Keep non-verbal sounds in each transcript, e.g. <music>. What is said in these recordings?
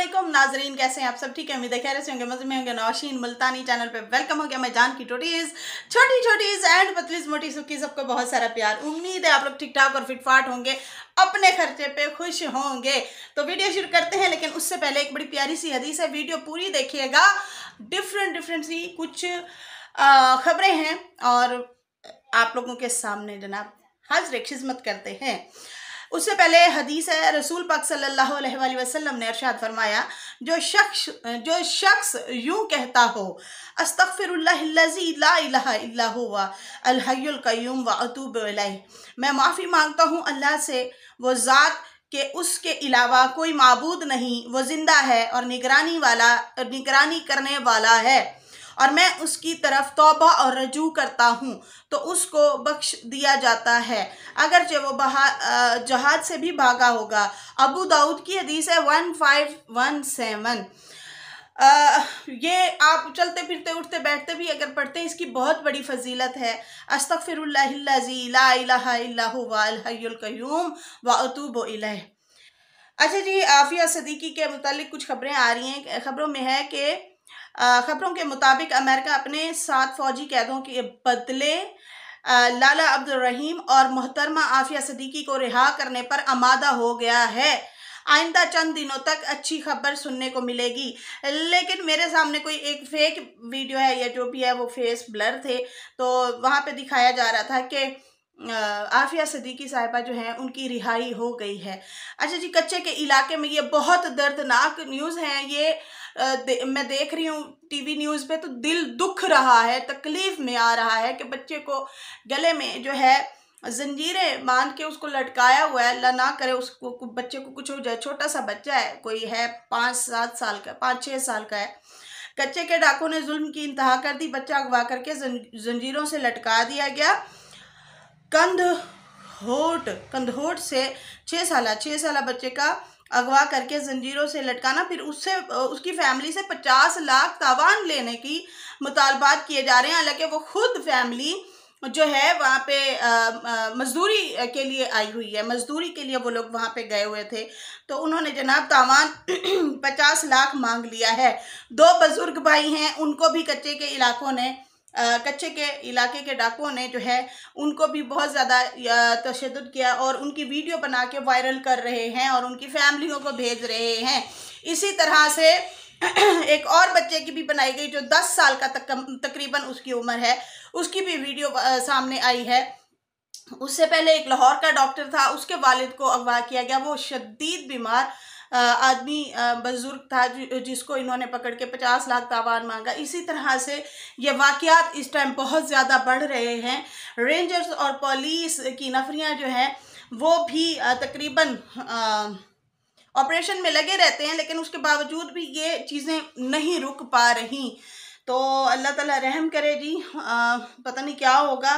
असलम नाजरीन कैसे हैं आप सब ठीक है उम्मीद है खैर से होंगे मजे में होंगे नौशीन मुल्तानी चैनल पे वेलकम हो गया मैं जान की टोटीज छोटी छोटीज एंड पतलीज मोटी सुखी सबको बहुत सारा प्यार उम्मीद है आप लोग ठीक ठाक और फिटफाट होंगे अपने खर्चे पे खुश होंगे तो वीडियो शुरू करते हैं लेकिन उससे पहले एक बड़ी प्यारी सी हदीस है वीडियो पूरी देखिएगा डिफरेंट डिफरेंट सी कुछ खबरें हैं और आप लोगों के सामने जनाब हाजिर खिजमत करते हैं उससे पहले हदीस है रसूल पाक सल्लल्लाहु अलैहि वसल्लम ने अरशाद फरमाया जो शख्स जो शख्स यूँ कहता हो अस्तफ़िर हुआ अलहैलकयूम व अतूब मैं माफ़ी मांगता हूँ अल्लाह से वो ज़ात के उसके अलावा कोई मबूद नहीं वो ज़िंदा है और निगरानी वाला निगरानी करने वाला है और मैं उसकी तरफ तोबा और रजू करता हूँ तो उसको बख्श दिया जाता है अगरचे वो बहा जहाज से भी भागा होगा अबू दाऊद की हदीस है वन फाइव वन सेवन आ, ये आप चलते फिरते उठते बैठते भी अगर पढ़ते हैं इसकी बहुत बड़ी फजीलत है अस्तफ़िरल्लाजीलाहूम वातूब अच्छा जी आफिया सदीकी के मुतल कुछ खबरें आ रही हैं खबरों में है कि खबरों के मुताबिक अमेरिका अपने सात फौजी कैदों के बदले लाला अब्दुल रहीम और मोहतरमा आफिया सदीकी को रिहा करने पर आमादा हो गया है आइंदा चंद दिनों तक अच्छी खबर सुनने को मिलेगी लेकिन मेरे सामने कोई एक फेक वीडियो है या जो भी है वो फेस ब्लर थे तो वहाँ पे दिखाया जा रहा था कि आफिया सदीकी साहिबा जो हैं उनकी रिहाई हो गई है अच्छा जी कच्चे के इलाके में ये बहुत दर्दनाक न्यूज़ हैं ये दे, मैं देख रही हूँ टीवी न्यूज़ पे तो दिल दुख रहा है तकलीफ़ में आ रहा है कि बच्चे को गले में जो है जंजीरें बांध के उसको लटकाया हुआ है अल्लाह ना करे उसको बच्चे को कुछ हो जाए छोटा सा बच्चा है कोई है पाँच सात साल का पाँच छः साल का है कच्चे के डाकों ने जुल्म की इंतहा कर दी बच्चा अगवा करके जंजीरों से लटका दिया गया कंध होट कंधहोट से छः साल छः साल बच्चे का अगवा करके जंजीरों से लटकाना फिर उससे उसकी फैमिली से पचास लाख तावान लेने की मुतालबात किए जा रहे हैं हालांकि वो खुद फैमिली जो है वहाँ पे मजदूरी के लिए आई हुई है मजदूरी के लिए वो लोग वहाँ पे गए हुए थे तो उन्होंने जनाब तावान <clears throat> पचास लाख मांग लिया है दो बुज़ुर्ग भाई हैं उनको भी कच्चे के इलाकों ने कच्चे के इलाके के डाकुओं ने जो है उनको भी बहुत ज़्यादा तशद किया और उनकी वीडियो बना के वायरल कर रहे हैं और उनकी फैमिलियों को भेज रहे हैं इसी तरह से <clears throat> एक और बच्चे की भी बनाई गई जो दस साल का तक, तकरीबन उसकी उम्र है उसकी भी वीडियो सामने आई है उससे पहले एक लाहौर का डॉक्टर था उसके वालिद को अगवा किया गया वो शदीद बीमार आदमी बुज़ुर्ग था जिसको इन्होंने पकड़ के पचास लाख तावान मांगा इसी तरह से ये वाकयात इस टाइम बहुत ज़्यादा बढ़ रहे हैं रेंजर्स और पुलिस की नफरियाँ जो हैं वो भी तकरीबन ऑपरेशन में लगे रहते हैं लेकिन उसके बावजूद भी ये चीज़ें नहीं रुक पा रही तो अल्लाह ताला रहम करे जी आ, पता नहीं क्या होगा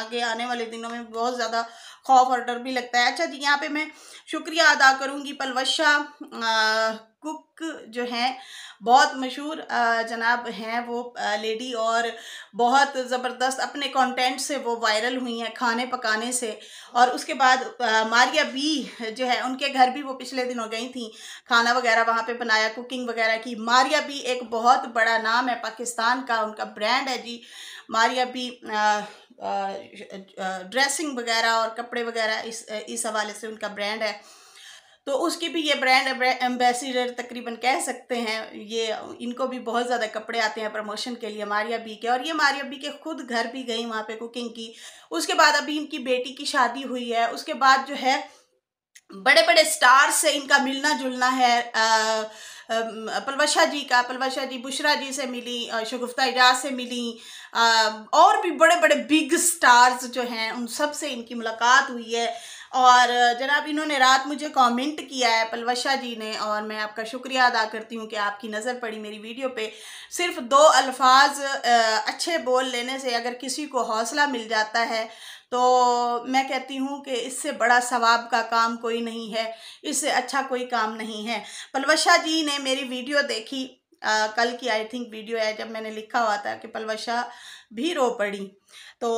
आगे आने वाले दिनों में बहुत ज़्यादा खौफ और डर भी लगता है अच्छा जी यहाँ पे मैं शुक्रिया अदा करूँगी पलवशा कुक जो हैं बहुत मशहूर जनाब हैं वो लेडी और बहुत ज़बरदस्त अपने कंटेंट से वो वायरल हुई हैं खाने पकाने से और उसके बाद मारिया बी जो है उनके घर भी वो पिछले दिनों गई थी खाना वगैरह वहाँ पे बनाया कुकिंग वगैरह की मारिया बी एक बहुत बड़ा नाम है पाकिस्तान का उनका ब्रांड है जी मारिया बी ड्रेसिंग वगैरह और कपड़े वगैरह इस इस हवाले से उनका ब्रांड है तो उसकी भी ये ब्रांड एम्बेसडर तकरीबन कह सकते हैं ये इनको भी बहुत ज़्यादा कपड़े आते हैं प्रमोशन के लिए मारिया बी के और ये मारिया बी के खुद घर भी गई वहाँ पे कुकिंग की उसके बाद अभी इनकी बेटी की शादी हुई है उसके बाद जो है बड़े बड़े स्टार से इनका मिलना जुलना है आ, पलवशा जी का पलवशा जी बुशरा जी से मिली शगुफ्ता एजाज से मिली और भी बड़े बड़े बिग स्टार्स जो हैं उन सब से इनकी मुलाकात हुई है और जनाब इन्होंने रात मुझे कमेंट किया है पलवशा जी ने और मैं आपका शुक्रिया अदा करती हूँ कि आपकी नज़र पड़ी मेरी वीडियो पे सिर्फ दो अल्फाज अच्छे बोल लेने से अगर किसी को हौसला मिल जाता है तो मैं कहती हूँ कि इससे बड़ा सवाब का काम कोई नहीं है इससे अच्छा कोई काम नहीं है पलवशा जी ने मेरी वीडियो देखी आ, कल की आई थिंक वीडियो है जब मैंने लिखा हुआ था कि पलवशा भी रो पड़ी तो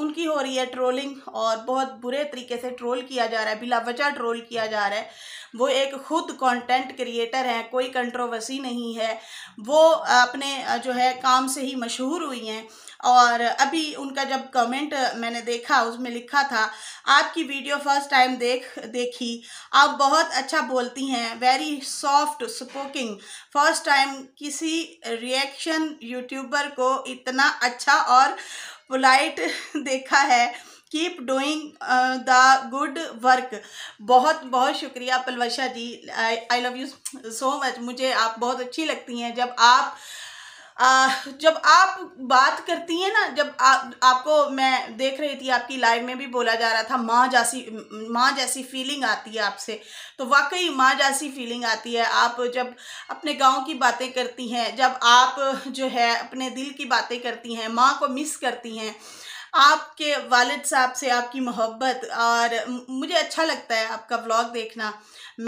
उनकी हो रही है ट्रोलिंग और बहुत बुरे तरीके से ट्रोल किया जा रहा है बिलावजा ट्रोल किया जा रहा है वो एक खुद कंटेंट क्रिएटर हैं कोई कंट्रोवर्सी नहीं है वो अपने जो है काम से ही मशहूर हुई हैं और अभी उनका जब कमेंट मैंने देखा उसमें लिखा था आपकी वीडियो फर्स्ट टाइम देख देखी आप बहुत अच्छा बोलती हैं very soft spoken first time किसी रिएक्शन यूट्यूबर को इतना अच्छा और पोलाइट <laughs> देखा है keep doing the good work बहुत बहुत शुक्रिया Palwasha ji I love you so much मुझे आप बहुत अच्छी लगती हैं जब आप आ, जब आप बात करती हैं ना जब आ, आपको मैं देख रही थी आपकी लाइव में भी बोला जा रहा था माँ जैसी माँ जैसी फीलिंग आती है आपसे तो वाकई माँ जैसी फीलिंग आती है आप जब अपने गांव की बातें करती हैं जब आप जो है अपने दिल की बातें करती हैं माँ को मिस करती हैं आपके वालिद साहब से आपकी मोहब्बत और मुझे अच्छा लगता है आपका ब्लॉग देखना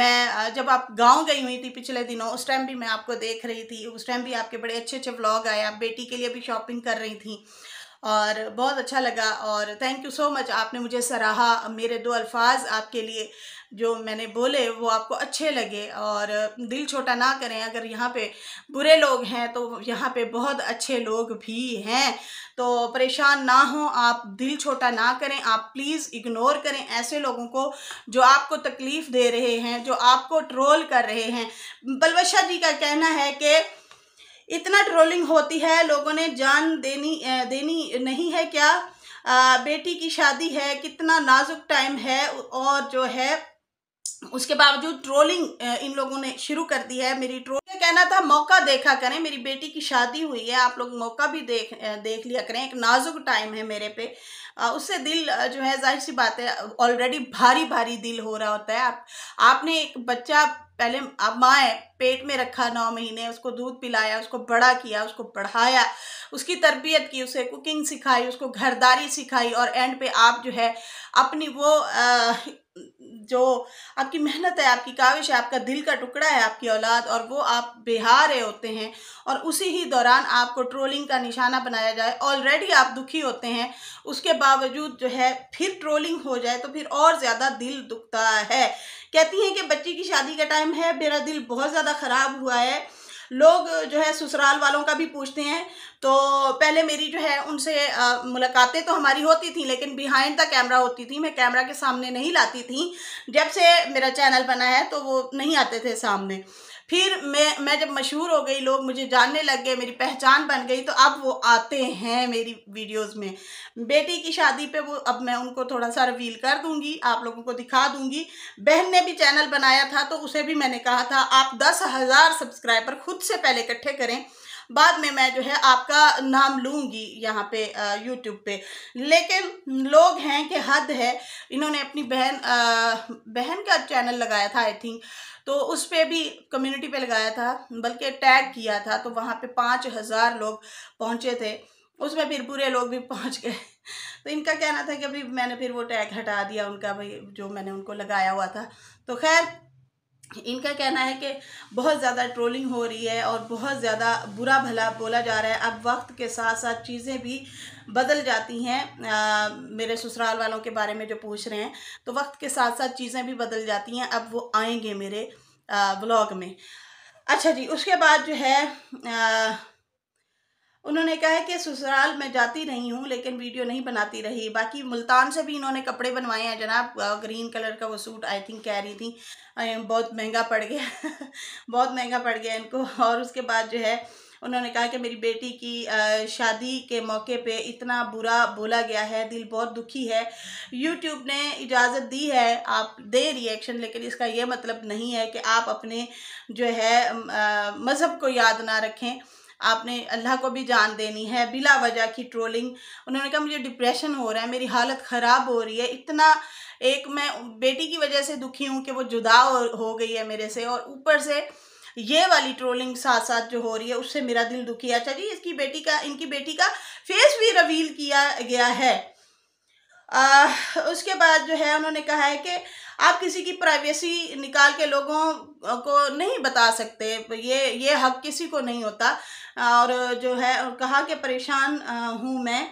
मैं जब आप गांव गई हुई थी पिछले दिनों उस टाइम भी मैं आपको देख रही थी उस टाइम भी आपके बड़े अच्छे अच्छे व्लॉग आए आप बेटी के लिए भी शॉपिंग कर रही थी और बहुत अच्छा लगा और थैंक यू सो मच आपने मुझे सराहा मेरे दो अल्फाज आपके लिए जो मैंने बोले वो आपको अच्छे लगे और दिल छोटा ना करें अगर यहाँ पे बुरे लोग हैं तो यहाँ पे बहुत अच्छे लोग भी हैं तो परेशान ना हो आप दिल छोटा ना करें आप प्लीज़ इग्नोर करें ऐसे लोगों को जो आपको तकलीफ़ दे रहे हैं जो आपको ट्रोल कर रहे हैं बलवशा जी का कहना है कि इतना ट्रोलिंग होती है लोगों ने जान देनी देनी नहीं है क्या आ, बेटी की शादी है कितना नाजुक टाइम है और जो है उसके बावजूद ट्रोलिंग इन लोगों ने शुरू कर दी है मेरी ट्रोल कहना था मौका देखा करें मेरी बेटी की शादी हुई है आप लोग मौका भी देख देख लिया करें एक नाजुक टाइम है मेरे पे उससे दिल जो है जाहिर सी बात है ऑलरेडी भारी भारी दिल हो रहा होता है आप आपने एक बच्चा पहले आप माँ पेट में रखा नौ महीने उसको दूध पिलाया उसको बड़ा किया उसको पढ़ाया उसकी तरबियत की उसे कुकिंग सिखाई उसको घरदारी सिखाई और एंड पे आप जो है अपनी वो आ, जो आपकी मेहनत है आपकी काविश है आपका दिल का टुकड़ा है आपकी औलाद और वो आप बेहा रहे होते हैं और उसी ही दौरान आपको ट्रोलिंग का निशाना बनाया जाए ऑलरेडी आप दुखी होते हैं उसके बावजूद जो है फिर ट्रोलिंग हो जाए तो फिर और ज़्यादा दिल दुखता है कहती हैं कि बच्ची की शादी का टाइम है मेरा दिल बहुत ज़्यादा ख़राब हुआ है लोग जो है ससुराल वालों का भी पूछते हैं तो पहले मेरी जो है उनसे मुलाकातें तो हमारी होती थी लेकिन बिहाइंड द कैमरा होती थी मैं कैमरा के सामने नहीं लाती थी जब से मेरा चैनल बना है तो वो नहीं आते थे सामने फिर मैं मैं जब मशहूर हो गई लोग मुझे जानने लग गए मेरी पहचान बन गई तो अब वो आते हैं मेरी वीडियोस में बेटी की शादी पे वो अब मैं उनको थोड़ा सा रिवील कर दूंगी आप लोगों को दिखा दूंगी बहन ने भी चैनल बनाया था तो उसे भी मैंने कहा था आप दस हज़ार सब्सक्राइबर खुद से पहले इकट्ठे करें बाद में मैं जो है आपका नाम लूँगी यहाँ पे यूट्यूब पे लेकिन लोग हैं कि हद है इन्होंने अपनी बहन आ, बहन का चैनल लगाया था आई थिंक तो उस पर भी कम्युनिटी पे लगाया था बल्कि टैग किया था तो वहाँ पे पाँच हज़ार लोग पहुँचे थे उसमें फिर बुरे लोग भी पहुँच गए तो इनका कहना था कि अभी मैंने फिर वो टैग हटा दिया उनका भाई जो मैंने उनको लगाया हुआ था तो खैर इनका कहना है कि बहुत ज़्यादा ट्रोलिंग हो रही है और बहुत ज़्यादा बुरा भला बोला जा रहा है अब वक्त के साथ साथ चीज़ें भी बदल जाती हैं मेरे ससुराल वालों के बारे में जो पूछ रहे हैं तो वक्त के साथ साथ चीज़ें भी बदल जाती हैं अब वो आएंगे मेरे ब्लॉग में अच्छा जी उसके बाद जो है आ, उन्होंने कहा है कि ससुराल में जाती रही हूँ लेकिन वीडियो नहीं बनाती रही बाकी मुल्तान से भी इन्होंने कपड़े बनवाए हैं जनाब ग्रीन कलर का वो सूट आई थिंक कह रही थी बहुत महंगा पड़ गया <laughs> बहुत महंगा पड़ गया इनको और उसके बाद जो है उन्होंने कहा कि मेरी बेटी की शादी के मौके पे इतना बुरा बोला गया है दिल बहुत दुखी है यूट्यूब ने इजाज़त दी है आप दे रिएक्शन लेकिन इसका ये मतलब नहीं है कि आप अपने जो है मज़हब को याद ना रखें आपने अल्लाह को भी जान देनी है बिला वजह की ट्रोलिंग उन्होंने कहा मुझे डिप्रेशन हो रहा है मेरी हालत ख़राब हो रही है इतना एक मैं बेटी की वजह से दुखी हूँ कि वो जुदा हो गई है मेरे से और ऊपर से ये वाली ट्रोलिंग साथ साथ जो हो रही है उससे मेरा दिल दुखी है अच्छा जी इसकी बेटी का इनकी बेटी का फेस भी रवील किया गया है आ, उसके बाद जो है उन्होंने कहा है कि आप किसी की प्राइवेसी निकाल के लोगों को नहीं बता सकते ये ये हक किसी को नहीं होता और जो है कहा कि परेशान हूँ मैं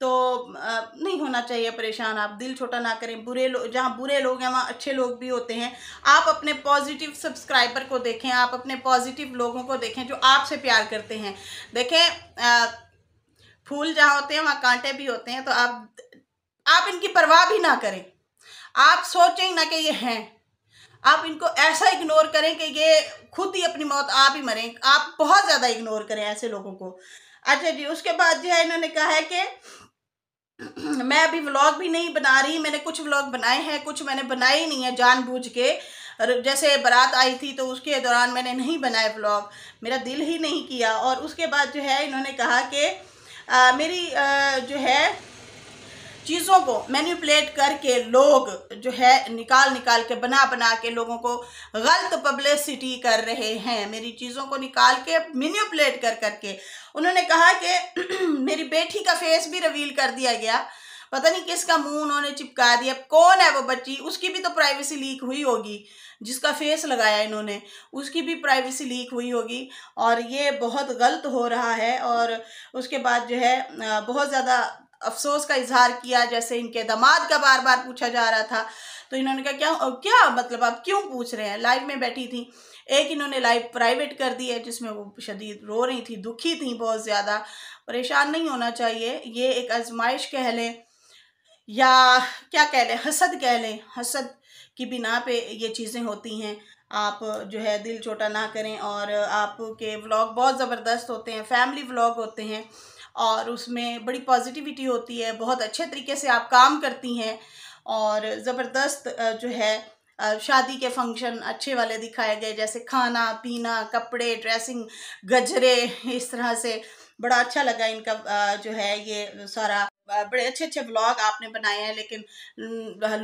तो नहीं होना चाहिए परेशान आप दिल छोटा ना करें बुरे लोग जहाँ बुरे लोग हैं वहाँ अच्छे लोग भी होते हैं आप अपने पॉजिटिव सब्सक्राइबर को देखें आप अपने पॉजिटिव लोगों को देखें जो आपसे प्यार करते हैं देखें फूल जहाँ होते हैं वहाँ कांटे भी होते हैं तो आप आप इनकी परवाह भी ना करें आप सोचें ना कि ये हैं आप इनको ऐसा इग्नोर करें कि ये खुद ही अपनी मौत आप ही मरें आप बहुत ज़्यादा इग्नोर करें ऐसे लोगों को अच्छा जी उसके बाद जो है इन्होंने कहा है कि <clears throat> मैं अभी व्लॉग भी नहीं बना रही मैंने कुछ व्लॉग बनाए हैं कुछ मैंने बनाए नहीं है जानबूझ के जैसे बारात आई थी तो उसके दौरान मैंने नहीं बनाए व्लॉग मेरा दिल ही नहीं किया और उसके बाद जो है इन्होंने कहा कि मेरी आ, जो है चीज़ों को मैन्यूपलेट करके लोग जो है निकाल निकाल के बना बना के लोगों को गलत पब्लिसिटी कर रहे हैं मेरी चीज़ों को निकाल के मैन्यूपलेट कर करके उन्होंने कहा कि <clears throat> मेरी बेटी का फेस भी रिवील कर दिया गया पता नहीं किसका मुंह उन्होंने चिपका दिया कौन है वो बच्ची उसकी भी तो प्राइवेसी लीक हुई होगी जिसका फेस लगाया इन्होंने उसकी भी प्राइवेसी लीक हुई होगी और ये बहुत गलत हो रहा है और उसके बाद जो है बहुत ज़्यादा अफसोस का इजहार किया जैसे इनके दामाद का बार बार पूछा जा रहा था तो इन्होंने कहा क्या क्या मतलब आप क्यों पूछ रहे हैं लाइव में बैठी थी एक इन्होंने लाइव प्राइवेट कर दी है जिसमें वो शदीद रो रही थी दुखी थी बहुत ज़्यादा परेशान नहीं होना चाहिए ये एक आजमाइश कह लें या क्या कह लें हसद कह लें हसद की बिना पे ये चीज़ें होती हैं आप जो है दिल छोटा ना करें और आपके व्लॉग बहुत ज़बरदस्त होते हैं फैमिली व्लॉग होते हैं और उसमें बड़ी पॉजिटिविटी होती है बहुत अच्छे तरीके से आप काम करती हैं और ज़बरदस्त जो है शादी के फंक्शन अच्छे वाले दिखाए गए जैसे खाना पीना कपड़े ड्रेसिंग गजरे इस तरह से बड़ा अच्छा लगा इनका जो है ये सारा बड़े अच्छे अच्छे ब्लॉग आपने बनाए हैं लेकिन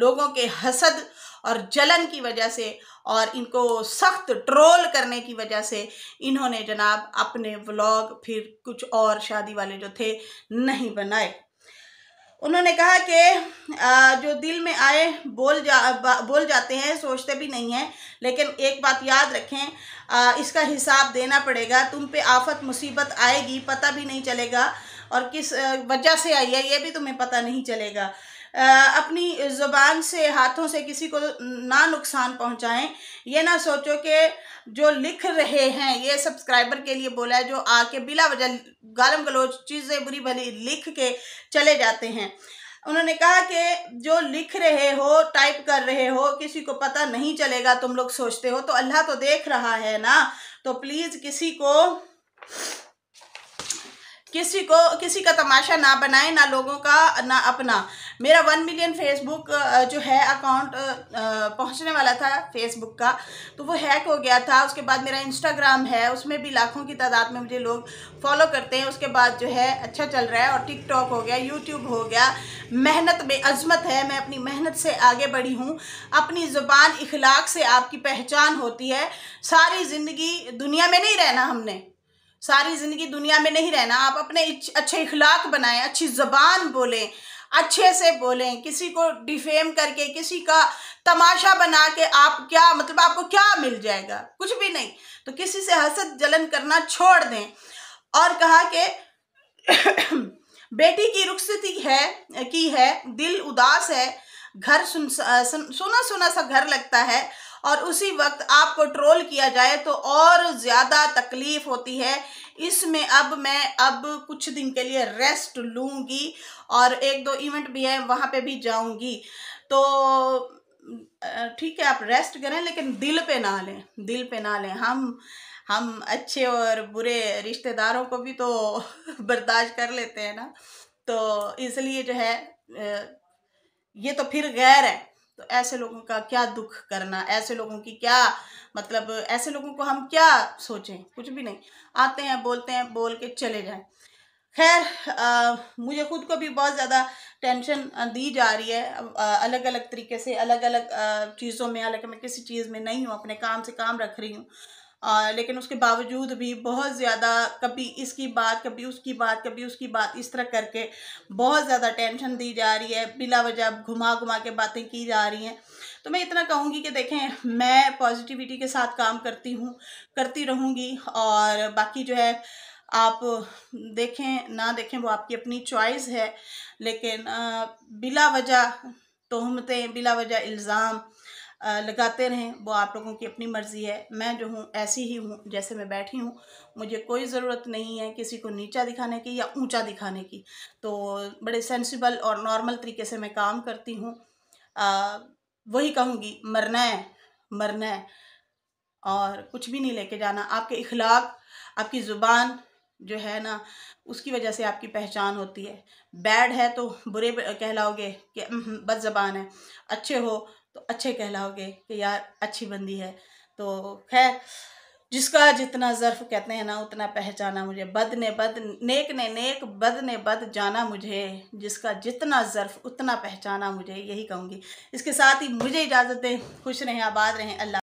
लोगों के हसद और जलन की वजह से और इनको सख्त ट्रोल करने की वजह से इन्होंने जनाब अपने ब्लॉग फिर कुछ और शादी वाले जो थे नहीं बनाए उन्होंने कहा कि जो दिल में आए बोल जा बोल जाते हैं सोचते भी नहीं हैं लेकिन एक बात याद रखें इसका हिसाब देना पड़ेगा तुम पे आफत मुसीबत आएगी पता भी नहीं चलेगा और किस वजह से आई है ये भी तुम्हें पता नहीं चलेगा अपनी ज़ुबान से हाथों से किसी को ना नुकसान पहुंचाएं ये ना सोचो कि जो लिख रहे हैं ये सब्सक्राइबर के लिए बोला है जो आके बिला वजह गालम गलोच चीज़ें बुरी भली लिख के चले जाते हैं उन्होंने कहा कि जो लिख रहे हो टाइप कर रहे हो किसी को पता नहीं चलेगा तुम लोग सोचते हो तो अल्लाह तो देख रहा है ना तो प्लीज़ किसी को किसी को किसी का तमाशा ना बनाए ना लोगों का ना अपना मेरा वन मिलियन फेसबुक जो है अकाउंट पहुंचने वाला था फेसबुक का तो वो हैक हो गया था उसके बाद मेरा इंस्टाग्राम है उसमें भी लाखों की तादाद में मुझे लोग फॉलो करते हैं उसके बाद जो है अच्छा चल रहा है और टिकटॉक हो गया यूट्यूब हो गया मेहनत में अजमत है मैं अपनी मेहनत से आगे बढ़ी हूँ अपनी ज़ुबान इखलाक से आपकी पहचान होती है सारी ज़िंदगी दुनिया में नहीं रहना हमने सारी ज़िंदगी दुनिया में नहीं रहना आप अपने अच्छे इखलाक बनाएं अच्छी ज़बान बोलें अच्छे से बोलें किसी को डिफेम करके किसी का तमाशा बना के आप क्या मतलब आपको क्या मिल जाएगा कुछ भी नहीं तो किसी से हसद जलन करना छोड़ दें और कहा कि <coughs> बेटी की रुखसती है की है दिल उदास है घर सुन सुना सुना सा घर लगता है और उसी वक्त आपको ट्रोल किया जाए तो और ज़्यादा तकलीफ़ होती है इसमें अब मैं अब कुछ दिन के लिए रेस्ट लूँगी और एक दो इवेंट भी है वहाँ पे भी जाऊँगी तो ठीक है आप रेस्ट करें लेकिन दिल पे ना लें दिल पे ना लें हम हम अच्छे और बुरे रिश्तेदारों को भी तो <laughs> बर्दाश्त कर लेते हैं ना तो इसलिए जो है ये तो फिर गैर है तो ऐसे लोगों का क्या दुख करना ऐसे लोगों की क्या मतलब ऐसे लोगों को हम क्या सोचें कुछ भी नहीं आते हैं बोलते हैं बोल के चले जाएं खैर मुझे ख़ुद को भी बहुत ज़्यादा टेंशन दी जा रही है अलग अलग तरीके से अलग अलग चीज़ों में हालांकि मैं किसी चीज़ में नहीं हूँ अपने काम से काम रख रही हूँ लेकिन उसके बावजूद भी बहुत ज़्यादा कभी इसकी बात कभी उसकी बात कभी उसकी बात इस तरह करके बहुत ज़्यादा टेंशन दी जा रही है बिला वजह घुमा घुमा के बातें की जा रही हैं तो मैं इतना कहूँगी कि देखें मैं पॉजिटिविटी के साथ काम करती हूँ करती रहूँगी और बाकी जो है आप देखें ना देखें वो आपकी अपनी चॉइस है लेकिन बिला वजह तोहमतें बिला वजह इल्ज़ाम लगाते रहें वो आप लोगों की अपनी मर्ज़ी है मैं जो हूँ ऐसी ही हूँ जैसे मैं बैठी हूँ मुझे कोई ज़रूरत नहीं है किसी को नीचा दिखाने की या ऊंचा दिखाने की तो बड़े सेंसिबल और नॉर्मल तरीके से मैं काम करती हूँ वही कहूँगी मरना है मरना है और कुछ भी नहीं लेके जाना आपके इखलाक आपकी ज़ुबान जो है ना उसकी वजह से आपकी पहचान होती है बैड है तो बुरे कहलाओगे कि जबान है अच्छे हो तो अच्छे कहलाओगे कि यार अच्छी बंदी है तो खैर जिसका जितना ज़र्फ कहते हैं ना उतना पहचाना मुझे बद ने बद नेक ने नेक बद ने बद जाना मुझे जिसका जितना ज़र्फ उतना पहचाना मुझे यही कहूँगी इसके साथ ही मुझे इजाज़त दें खुश रहें आबाद रहें अल्लाह